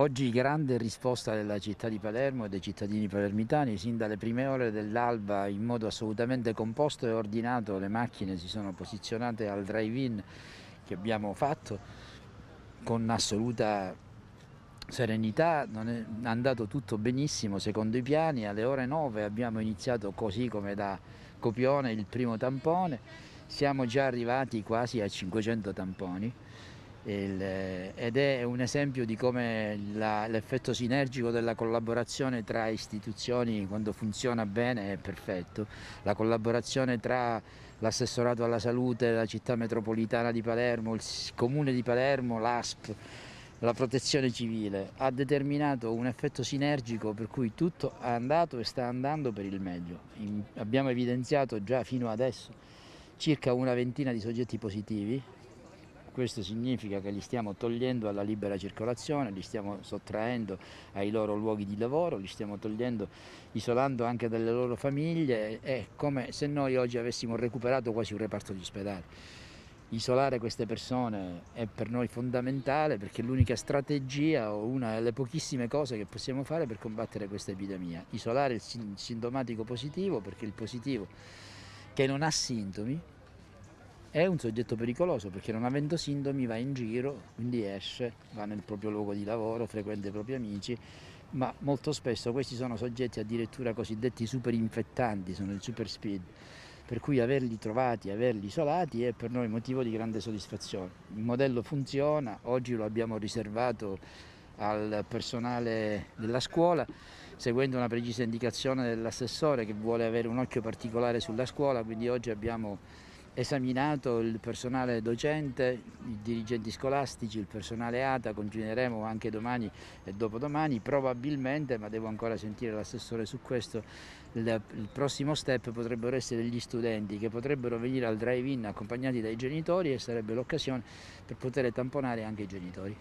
Oggi grande risposta della città di Palermo e dei cittadini palermitani, sin dalle prime ore dell'alba in modo assolutamente composto e ordinato le macchine si sono posizionate al drive-in che abbiamo fatto con assoluta serenità, non è andato tutto benissimo secondo i piani, alle ore 9 abbiamo iniziato così come da copione il primo tampone, siamo già arrivati quasi a 500 tamponi. Il, eh, ed è un esempio di come la, l'effetto sinergico della collaborazione tra istituzioni quando funziona bene è perfetto. La collaborazione tra l'assessorato alla salute, la città metropolitana di Palermo, il comune di Palermo, l'ASP, la protezione civile ha determinato un effetto sinergico per cui tutto è andato e sta andando per il meglio. In, abbiamo evidenziato già fino adesso circa una ventina di soggetti positivi questo significa che li stiamo togliendo alla libera circolazione, li stiamo sottraendo ai loro luoghi di lavoro, li stiamo togliendo, isolando anche dalle loro famiglie. È come se noi oggi avessimo recuperato quasi un reparto di ospedale. Isolare queste persone è per noi fondamentale perché è l'unica strategia o una delle pochissime cose che possiamo fare per combattere questa epidemia. Isolare il sintomatico positivo perché il positivo che non ha sintomi è un soggetto pericoloso perché non avendo sintomi va in giro, quindi esce, va nel proprio luogo di lavoro, frequenta i propri amici, ma molto spesso questi sono soggetti addirittura cosiddetti super infettanti, sono il super speed, per cui averli trovati, averli isolati è per noi motivo di grande soddisfazione. Il modello funziona, oggi lo abbiamo riservato al personale della scuola, seguendo una precisa indicazione dell'assessore che vuole avere un occhio particolare sulla scuola, quindi oggi abbiamo esaminato il personale docente, i dirigenti scolastici, il personale ATA, continueremo anche domani e dopodomani, probabilmente, ma devo ancora sentire l'assessore su questo, il, il prossimo step potrebbero essere gli studenti che potrebbero venire al drive-in accompagnati dai genitori e sarebbe l'occasione per poter tamponare anche i genitori.